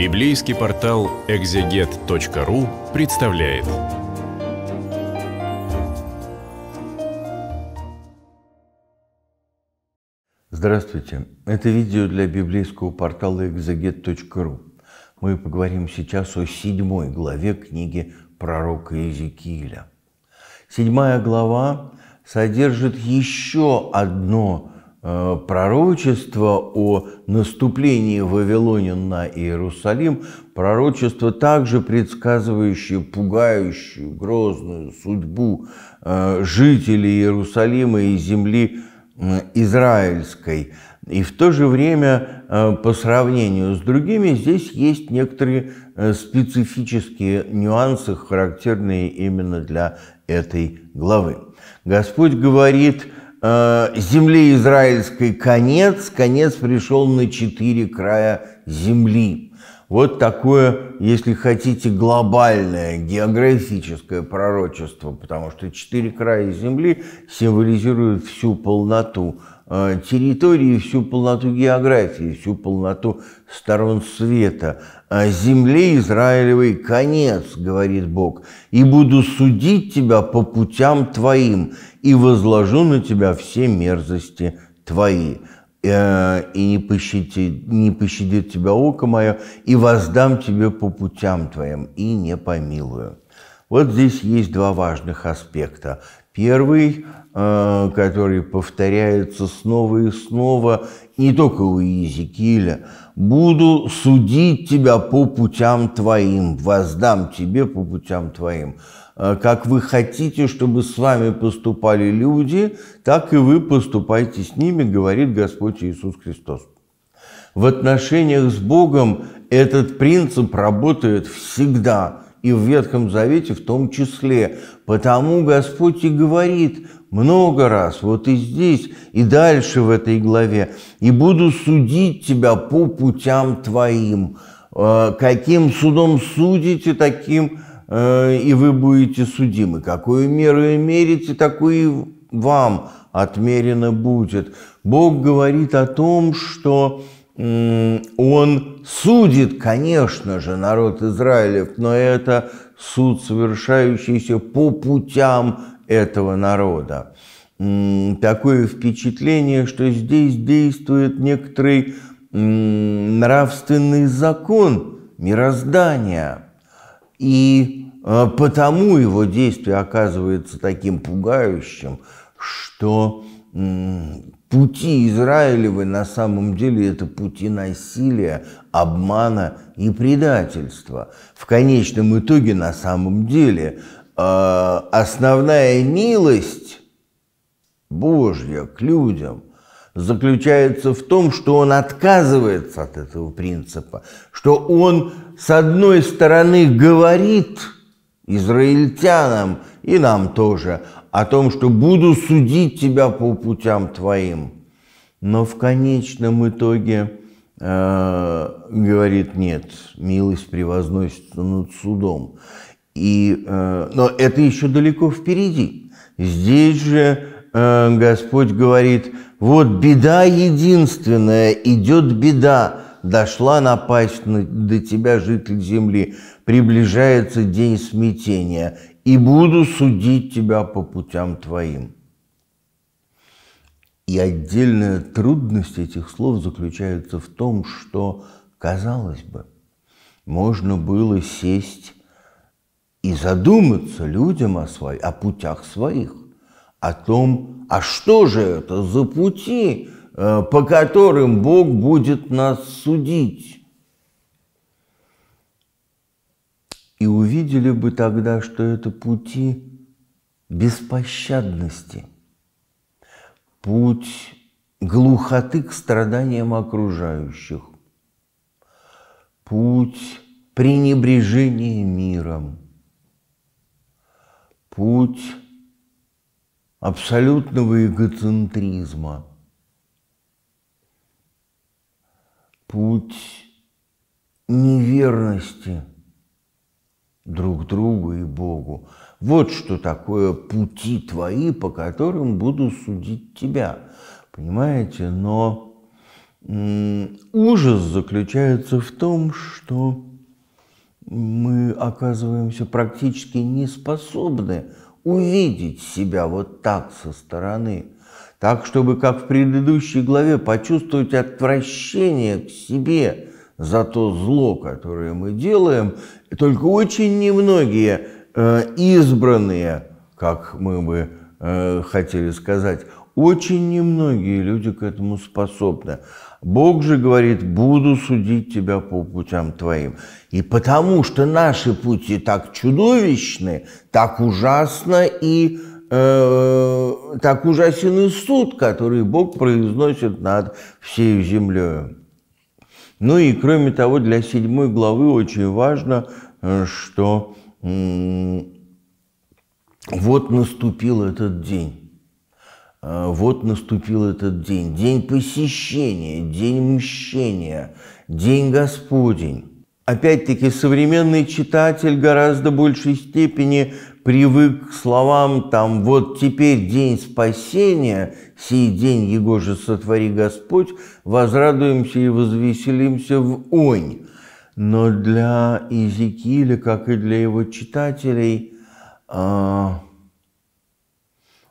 Библейский портал экзегет.ру представляет. Здравствуйте! Это видео для библейского портала экзегет.ру. Мы поговорим сейчас о седьмой главе книги пророка Иезекииля. Седьмая глава содержит еще одно Э, пророчество о наступлении Вавилонин на Иерусалим, пророчество, также предсказывающее пугающую, грозную судьбу э, жителей Иерусалима и земли израильской. И в то же время, э, по сравнению с другими, здесь есть некоторые специфические нюансы, характерные именно для этой главы. Господь говорит – Э, земли израильской конец, конец пришел на четыре края земли. Вот такое, если хотите, глобальное географическое пророчество, потому что четыре края земли символизируют всю полноту Э, территории, всю полноту географии, всю полноту сторон света. «А «Земле Израилевой конец, — говорит Бог, — и буду судить тебя по путям твоим, и возложу на тебя все мерзости твои» э, и не пощадит, не пощадит тебя око мое, и воздам тебе по путям твоим, и не помилую. Вот здесь есть два важных аспекта. Первый Э, которые повторяются снова и снова, не только у Иезекииля. «Буду судить тебя по путям твоим, воздам тебе по путям твоим». Э, как вы хотите, чтобы с вами поступали люди, так и вы поступайте с ними, говорит Господь Иисус Христос. В отношениях с Богом этот принцип работает всегда – и в Ветхом Завете в том числе. Потому Господь и говорит много раз, вот и здесь, и дальше в этой главе, «И буду судить тебя по путям твоим». Э, каким судом судите, таким э, и вы будете судимы. Какую меру мерите, такую и вам отмерено будет. Бог говорит о том, что он судит, конечно же, народ Израилев, но это суд, совершающийся по путям этого народа. Такое впечатление, что здесь действует некоторый нравственный закон мироздания, и а, потому его действие оказывается таким пугающим, что Пути Израилевы на самом деле это пути насилия, обмана и предательства. В конечном итоге на самом деле э, основная милость Божья к людям заключается в том, что он отказывается от этого принципа, что он с одной стороны говорит израильтянам и нам тоже – о том, что буду судить тебя по путям твоим. Но в конечном итоге э, говорит, нет, милость превозносится над судом. И, э, но это еще далеко впереди. Здесь же э, Господь говорит, вот беда единственная, идет беда, дошла напасть на, до тебя, житель земли приближается день смятения, и буду судить тебя по путям твоим». И отдельная трудность этих слов заключается в том, что, казалось бы, можно было сесть и задуматься людям о, свои, о путях своих, о том, а что же это за пути, э, по которым Бог будет нас судить. и увидели бы тогда, что это пути беспощадности, путь глухоты к страданиям окружающих, путь пренебрежения миром, путь абсолютного эгоцентризма, путь неверности – друг другу и Богу. Вот что такое пути твои, по которым буду судить тебя. Понимаете? Но ужас заключается в том, что мы оказываемся практически не способны увидеть себя вот так со стороны, так, чтобы, как в предыдущей главе, почувствовать отвращение к себе – за то зло, которое мы делаем. И только очень немногие э, избранные, как мы бы э, хотели сказать, очень немногие люди к этому способны. Бог же говорит, буду судить тебя по путям твоим. И потому что наши пути так чудовищны, так ужасно и э, так ужасен и суд, который Бог произносит над всей землей. Ну и кроме того, для седьмой главы очень важно, э, что вот наступил этот день. Э, вот наступил этот день. День посещения, день мщения, день Господень. Опять-таки, современный читатель гораздо большей степени привык к словам там «вот теперь день спасения, сей день его же сотвори Господь, возрадуемся и возвеселимся в онь». Но для Иезекииля, как и для его читателей, а,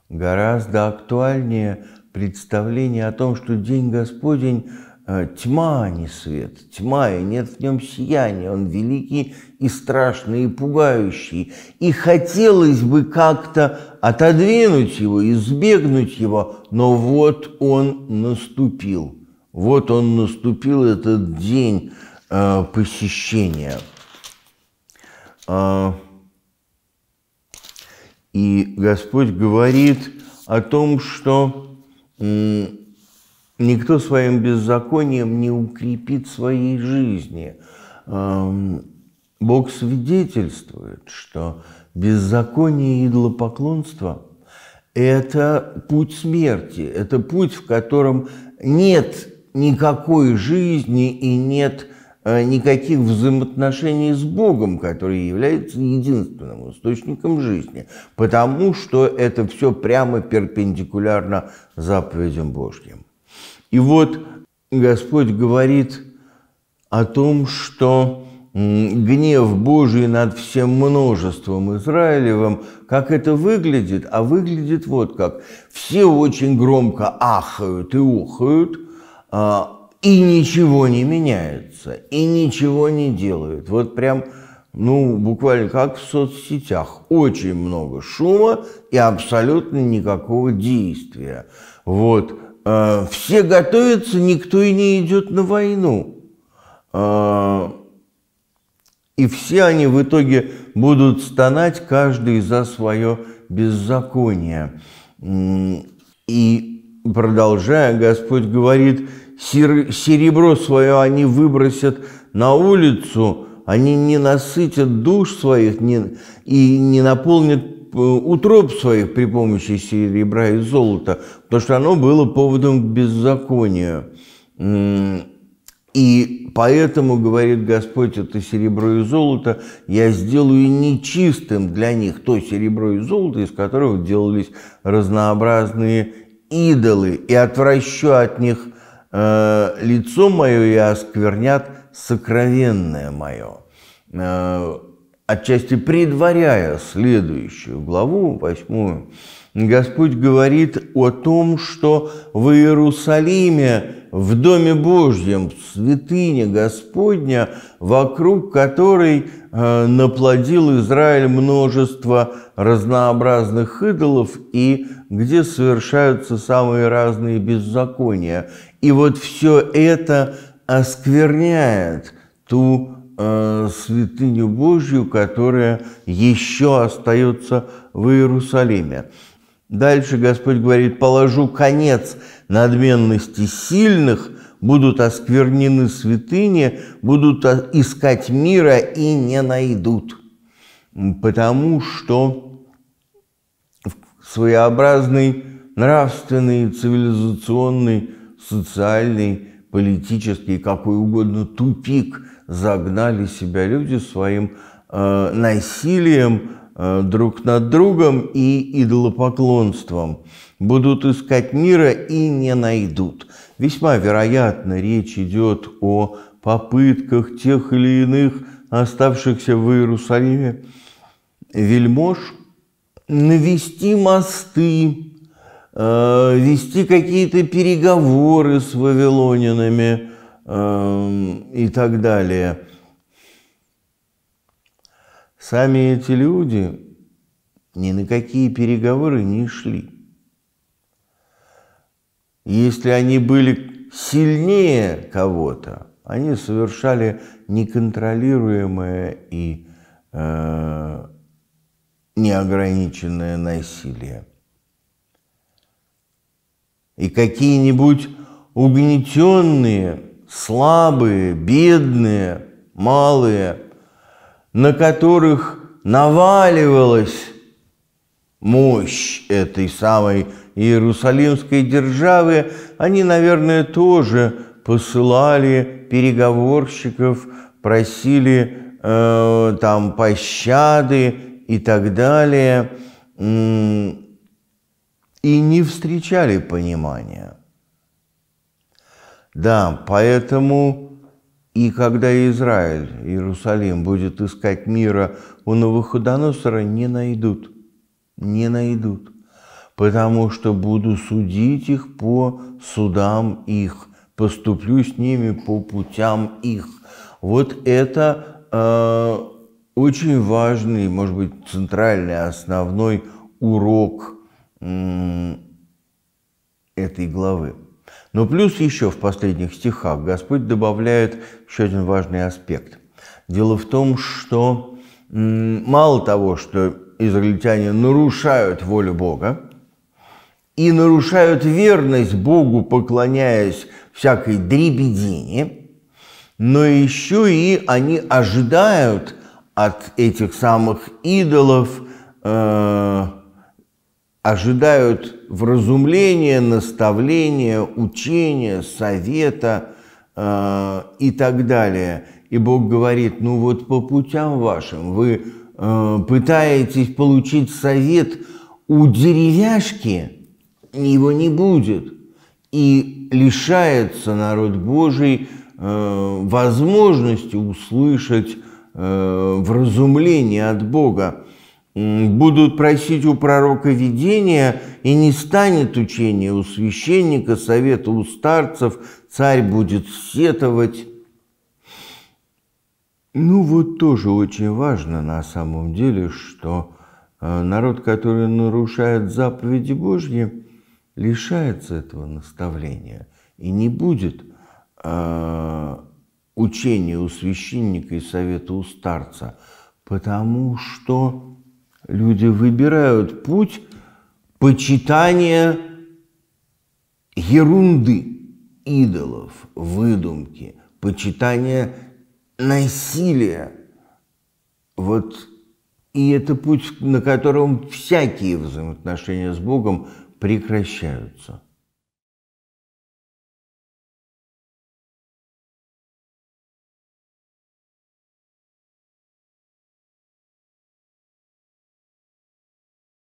гораздо актуальнее представление о том, что День Господень – Э, тьма, а не свет, тьма, и нет в нем сияния, он великий и страшный, и пугающий. И хотелось бы как-то отодвинуть его, избегнуть его, но вот он наступил, вот он наступил этот день э, посещения. Э, и Господь говорит о том, что э, Никто своим беззаконием не укрепит своей жизни. Эм, Бог свидетельствует, что беззаконие и идлопоклонство – это путь смерти, это путь, в котором нет никакой жизни и нет э, никаких взаимоотношений с Богом, который является единственным источником жизни, потому что это все прямо перпендикулярно заповедям Божьим. И вот Господь говорит о том, что гнев Божий над всем множеством Израилевым, как это выглядит? А выглядит вот как. Все очень громко ахают и ухают, а, и ничего не меняется, и ничего не делают. Вот прям, ну, буквально как в соцсетях. Очень много шума и абсолютно никакого действия. Вот а, все готовятся, никто и не идет на войну. А, и все они в итоге будут стонать, каждый за свое беззаконие. И продолжая, Господь говорит, серебро свое они выбросят на улицу, они не насытят душ своих и не наполнят утроб своих при помощи серебра и золота, потому что оно было поводом к беззаконию. И поэтому, говорит Господь, это серебро и золото я сделаю нечистым для них, то серебро и золото, из которых делались разнообразные идолы, и отвращу от них э, лицо мое и осквернят сокровенное мое. Э, отчасти предваряя следующую главу, восьмую, Господь говорит о том, что в Иерусалиме, в Доме Божьем, в святыне Господня, вокруг которой э, наплодил Израиль множество разнообразных идолов и где совершаются самые разные беззакония. И вот все это оскверняет ту Э, святыню Божью, которая еще остается в Иерусалиме. Дальше Господь говорит, положу конец надменности сильных, будут осквернены святыни, будут искать мира и не найдут. Потому что своеобразный нравственный, цивилизационный, социальный, политический, какой угодно тупик – загнали себя люди своим э, насилием э, друг над другом и идолопоклонством. Будут искать мира и не найдут. Весьма вероятно, речь идет о попытках тех или иных оставшихся в Иерусалиме вельмож навести мосты, э, вести какие-то переговоры с вавилонинами, Эм, и так далее. Сами эти люди ни на какие переговоры не шли. Если они были сильнее кого-то, они совершали неконтролируемое и э, неограниченное насилие. И какие-нибудь угнетенные слабые, бедные, малые, на которых наваливалась мощь этой самой Иерусалимской державы, они, наверное, тоже посылали переговорщиков, просили э, там пощады и так далее, и не встречали понимания. Да, поэтому и когда Израиль, Иерусалим будет искать мира у Новоходоносора, не найдут. Не найдут. Потому что буду судить их по судам их, поступлю с ними по путям их. Вот это э, очень важный, может быть, центральный, основной урок э, этой главы. Но плюс еще в последних стихах Господь добавляет еще один важный аспект. Дело в том, что мало того, что израильтяне нарушают волю Бога и нарушают верность Богу, поклоняясь всякой дребедине, но еще и они ожидают от этих самых идолов э, ожидают вразумления, наставления, учения, совета э, и так далее. И Бог говорит, ну вот по путям вашим вы э, пытаетесь получить совет у деревяшки, его не будет. И лишается народ Божий э, возможности услышать э, вразумление от Бога будут просить у пророка видения, и не станет учения у священника, совета у старцев, царь будет сетовать. Ну вот тоже очень важно на самом деле, что э, народ, который нарушает заповеди Божьи, лишается этого наставления и не будет э, учения у священника и совета у старца, потому что Люди выбирают путь почитания ерунды, идолов, выдумки, почитания насилия. Вот и это путь, на котором всякие взаимоотношения с Богом прекращаются –